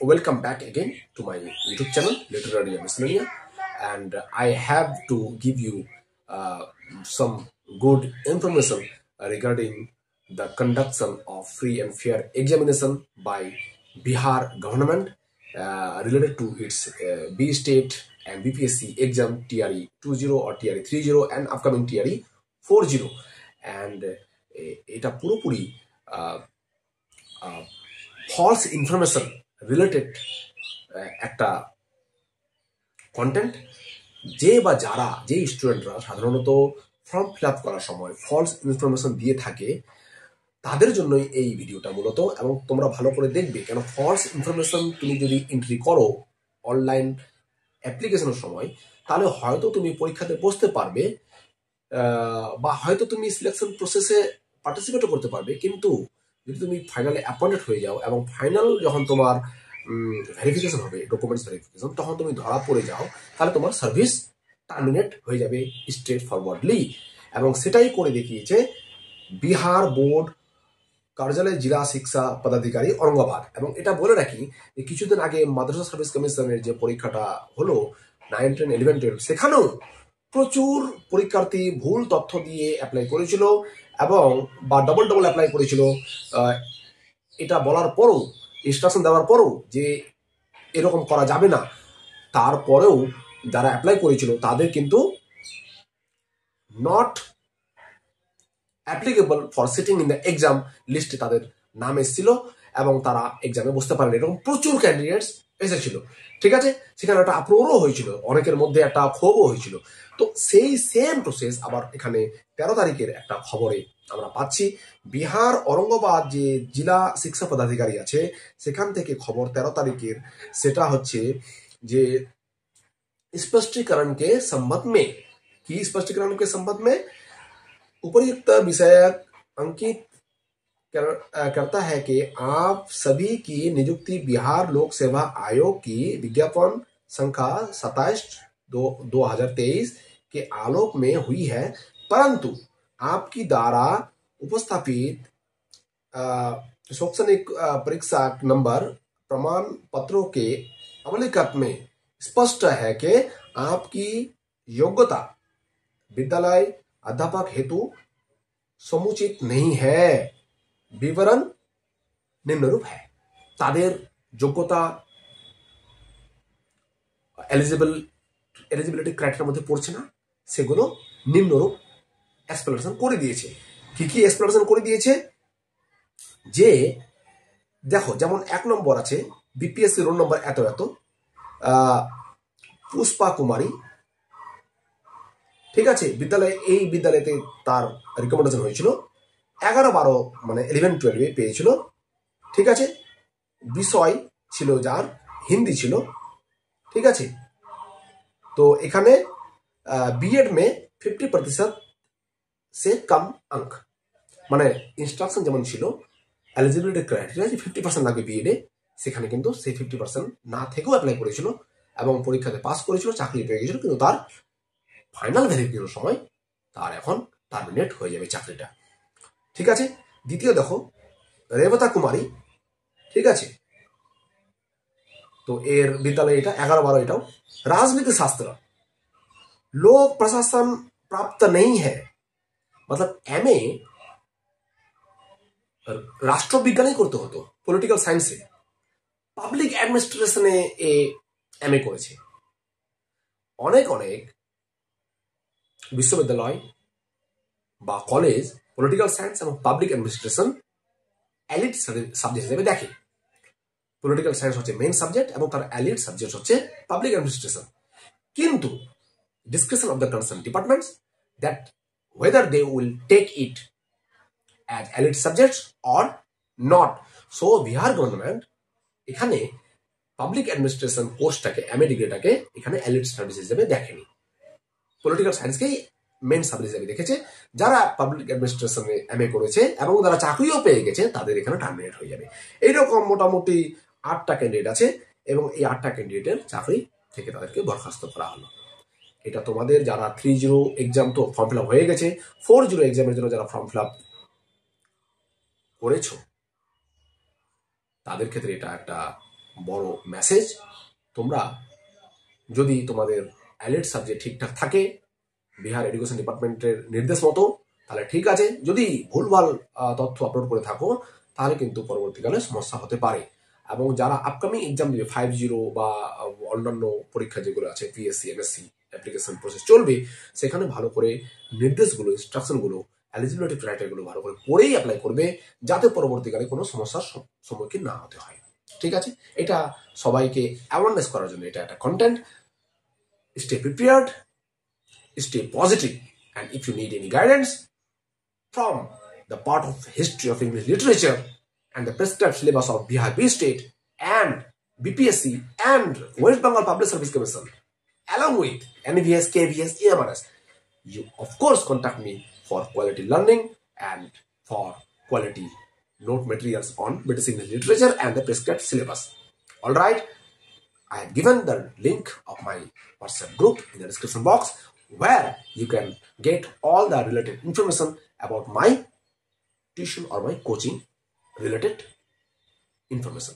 welcome back again to my youtube channel literary miscellanea and uh, i have to give you uh, some good information regarding the conduction of free and fair examination by bihar government uh, related to its uh, b state and bpsc exam tre 20 or tre 30 and upcoming tre 40 and ita uh, পুরোপুরি uh, false information. Related একটা content যে বা যারা যে স্টুডেন্টরা সাধারণত form fill up করার সময় ফলস ইনফরমেশন দিয়ে থাকে তাদের জন্যই এই ভিডিওটা মূলত এবং তোমরা ভালো করে দেখবে কেন ফলস ইনফরমেশন তুমি যদি এন্ট্রি করো অনলাইন অ্যাপ্লিকেশনের সময় তাহলে হয়তো তুমি পরীক্ষাতে বসতে পারবে বা হয়তো তুমি সিলেকশন প্রসেসে পার্টিসিপেটও করতে পারবে কিন্তু যদি তুমি ফাইনালে অ্যাপয়েন্টেড হয়ে যাও এবং ফাইনাল যখন তোমার ভেরিফিকেশন হবে ডকুমেন্টস ভেরিফিকেশন তখন তুমি ধরা পড়ে যাও তাহলে তোমার সার্ভিস টার্মিনেট হয়ে যাবে স্ট্রেট ফরওয়ার্ডলি এবং সেটাই করে দেখিয়েছে বিহার বোর্ড কার্যালয় জেলা শিক্ষা পদাধিকারী অরঙ্গাবাদ এবং এটা বলে রাখি যে কিছুদিন আগে মাদ্রাসা সার্ভিস কমিশনের যে পরীক্ষাটা হলো নাইন টেন ইলেভেন টুয়েলভ সেখানেও প্রচুর পরীক্ষার্থী ভুল তথ্য দিয়ে অ্যাপ্লাই করেছিল এবং বা ডবল ডবল অ্যাপ্লাই করেছিল এটা বলার পরও ইনস্ট্রাকশন দেওয়ার পরও যে এরকম করা যাবে না তারপরেও যারা অ্যাপ্লাই করেছিল তাদের কিন্তু not applicable for sitting in the exam লিস্টে তাদের নাম এসেছিল এবং তারা এক্সামে বসতে পারেন এরকম প্রচুর ক্যান্ডিডেটস এসেছিল ঠিক আছে সেখানে একটা আপ্রোরও হয়েছিল অনেকের মধ্যে একটা ক্ষোভও হয়েছিল তো সেই সেম প্রসেস আবার এখানে তেরো তারিখের একটা খবরে আমরা পাচ্ছি বিহার অরঙ্গবাদ যে জেলা শিক্ষা পদাধিকারী আছে সেখান থেকে খবর তেরো তারিখের সেটা হচ্ছে যে স্পষ্টীকরণকে के মে কি স্পষ্টীকরণকে स्पष्टीकरण মে संबंध বিষয়ক অঙ্কিত कर, आ, करता है कि आप सभी की नियुक्ति बिहार लोक सेवा आयोग की विज्ञापन संख्या सताइस दो दो हजार तेईस के आलोक में हुई है परंतु आपकी द्वारा उपस्थापित शैक्षणिक परीक्षा नंबर प्रमाण पत्रों के अवलिकत में स्पष्ट है कि आपकी योग्यता विद्यालय अध्यापक हेतु समुचित नहीं है বিবরণ নিম্নরূপ হ্যাঁ তাদের যোগ্যতা এলিজিবল এলিজিবিলিটি ক্রাইটেরিয়ার মধ্যে পড়ছে না সেগুলো নিম্নরূপ এক্সপ্লেনেশন করে দিয়েছে কি কি এক্সপ্লেনেশন করে দিয়েছে যে দেখো যেমন এক নম্বর আছে বিপিএসসি রোল নম্বর এত এত পুষ্পা কুমারী ঠিক আছে বিদ্যালয়ে এই বিদ্যালয়তে তার রিকমেন্ডেশন হয়েছিল এগারো বারো মানে ইলেভেন টুয়েলভে পেয়েছিল ঠিক আছে বিষয় ছিল যার হিন্দি ছিল ঠিক আছে তো এখানে বিএড মে ফিফটি প্রতিশত সে কম অঙ্ক মানে ইনস্ট্রাকশন যেমন ছিল এলিজিবিলিটি ক্রাইটেরিয়া যে ফিফটি পার্সেন্ট লাগে বিএডে সেখানে কিন্তু সেই ফিফটি পার্সেন্ট না থেকেও অ্যাপ্লাই করেছিল এবং পরীক্ষাতে পাস করেছিল চাকরি পেয়ে গেছিল কিন্তু তার ফাইনাল ভেরিফিকেশনের সময় তার এখন টার্মিনেট হয়ে যাবে চাকরিটা ঠিক আছে দ্বিতীয় দেখো রেবতা কুমারী ঠিক আছে তো এর বিদ্যালয় এটা এগারো বারো এটাও রাজনীতি শাস্ত্র লোক প্রশাসন প্রাপ্ত নেই হ্যাঁ মতলব এম এ রাষ্ট্রবিজ্ঞানে করতে হতো পলিটিক্যাল সায়েন্সে পাবলিক অ্যাডমিনিস্ট্রেশনে এ এম এ করেছে অনেক অনেক বিশ্ববিদ্যালয় বা কলেজ পলিটিক্যাল সায়েন্স এবং পাবলিক অ্যাডমিনিস্ট্রেশন অ্যালিট সাবজেক্ট হিসেবে দেখে পলিটিক্যাল সায়েন্স হচ্ছে মেইন সাবজেক্ট এবং তার অ্যালিট সাবজেক্ট হচ্ছে পাবলিক অ্যাডমিনিস্ট্রেশন কিন্তু description of the concern departments that whether they will take it as elite subjects or not. So Bihar government এখানে পাবলিক অ্যাডমিনিস্ট্রেশন কোর্সটাকে এমএ ডিগ্রিটাকে এখানে এলিট স্টাডিজ হিসেবে দেখেনি পলিটিক্যাল সায়েন্সকেই মেন সাবজেক্ট দেখেছে যারা পাবলিক অ্যাডমিনিস্ট্রেশনে এম এ করেছে এবং যারা চাকরিও পেয়ে গেছে তাদের এখানে টার্মিনেট হয়ে যাবে এইরকম মোটামুটি আটটা ক্যান্ডিডেট আছে এবং এই আটটা ক্যান্ডিডেটের চাকরি থেকে তাদেরকে বরখাস্ত করা হলো এটা তোমাদের যারা থ্রি জিরো এক্সাম তো ফর্ম ফিল আপ হয়ে গেছে ফোর জিরো এক্সামের জন্য যারা ফর্ম ফিল আপ করেছো তাদের ক্ষেত্রে এটা একটা বড় মেসেজ তোমরা যদি তোমাদের অ্যালেট সাবজেক্ট ঠিকঠাক থাকে বিহার এডুকেশন ডিপার্টমেন্টের নির্দেশ মতো তাহলে ঠিক আছে যদি ভুলভাল তথ্য আপলোড করে থাকো তাহলে কিন্তু পরবর্তীকালে সমস্যা হতে পারে এবং যারা আপকামিং এক্সাম দিবে ফাইভ জিরো বা অন্যান্য পরীক্ষা যেগুলো আছে পিএসসি এমএসসি অ্যাপ্লিকেশন প্রসেস চলবে সেখানে ভালো করে নির্দেশগুলো ইনস্ট্রাকশনগুলো এলিজিবিলিটি ক্রাইটেরিয়াগুলো ভালো করে পড়েই অ্যাপ্লাই করবে যাতে পরবর্তীকালে কোনো সমস্যার সম্মুখীন না হতে হয় ঠিক আছে এটা সবাইকে অ্যাওয়ারনেস করার জন্য এটা একটা content stay prepared stay positive and if you need any guidance from the part of history of English literature and the prescribed syllabus of Bihar B State and BPSC and West Bengal Public Service Commission along with NVS, KVS, EMRS, you of course contact me for quality learning and for quality note materials on British English literature and the prescribed syllabus. Alright, I have given the link of my WhatsApp group in the description box where you can get all the related information about my tuition or my coaching related information.